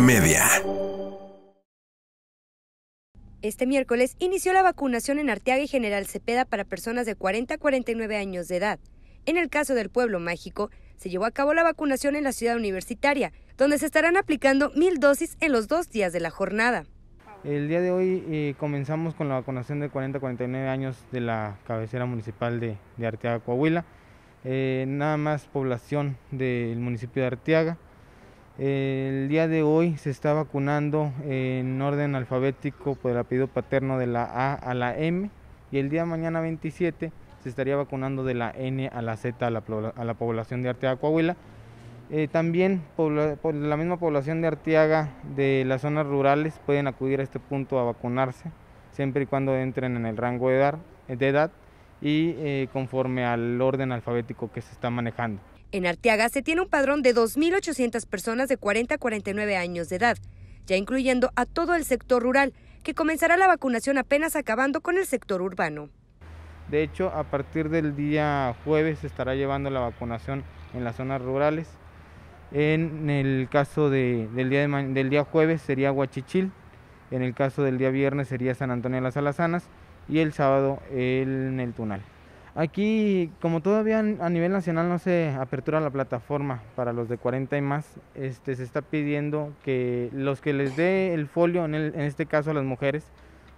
Media. Este miércoles inició la vacunación en Arteaga y General Cepeda para personas de 40 a 49 años de edad. En el caso del Pueblo Mágico, se llevó a cabo la vacunación en la ciudad universitaria, donde se estarán aplicando mil dosis en los dos días de la jornada. El día de hoy eh, comenzamos con la vacunación de 40 a 49 años de la cabecera municipal de, Arteaga, Coahuila. Eh, nada más población del municipio de Arteaga. El día de hoy se está vacunando en orden alfabético por el apellido paterno de la A a la M y el día de mañana 27 se estaría vacunando de la N a la Z a la, población de Arteaga Coahuila. Eh, también la misma población de Arteaga de las zonas rurales pueden acudir a este punto a vacunarse siempre y cuando entren en el rango de edad, y eh, conforme al orden alfabético que se está manejando. En Arteaga se tiene un padrón de 2.800 personas de 40 a 49 años de edad, ya incluyendo a todo el sector rural, que comenzará la vacunación apenas acabando con el sector urbano. De hecho, a partir del día jueves se estará llevando la vacunación en las zonas rurales. En el caso del, día del día jueves sería Huachichil, en el caso del día viernes sería San Antonio de las Alazanas y el sábado en el Tunal. Aquí, como todavía a nivel nacional no se apertura la plataforma para los de 40 y más, este, se está pidiendo que los que les dé el folio, en, en este caso a las mujeres,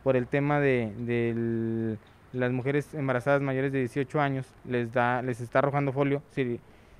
por el tema de, las mujeres embarazadas mayores de 18 años, les, da, les está arrojando folio. Si,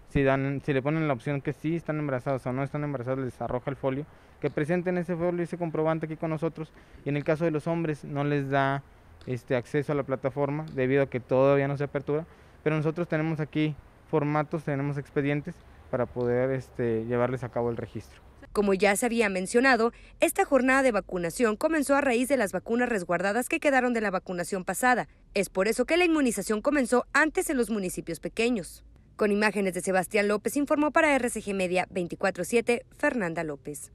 si, dan, si le ponen la opción que sí están embarazadas o no están embarazadas, les arroja el folio, que presenten ese folio, y ese comprobante aquí con nosotros. Y en el caso de los hombres, no les da este, acceso a la plataforma debido a que todavía no se apertura, pero nosotros tenemos aquí formatos, tenemos expedientes para poder este, llevarles a cabo el registro. Como ya se había mencionado, esta jornada de vacunación comenzó a raíz de las vacunas resguardadas que quedaron de la vacunación pasada. Es por eso que la inmunización comenzó antes en los municipios pequeños. Con imágenes de Sebastián López informó para RCG Media 24-7 Fernanda López.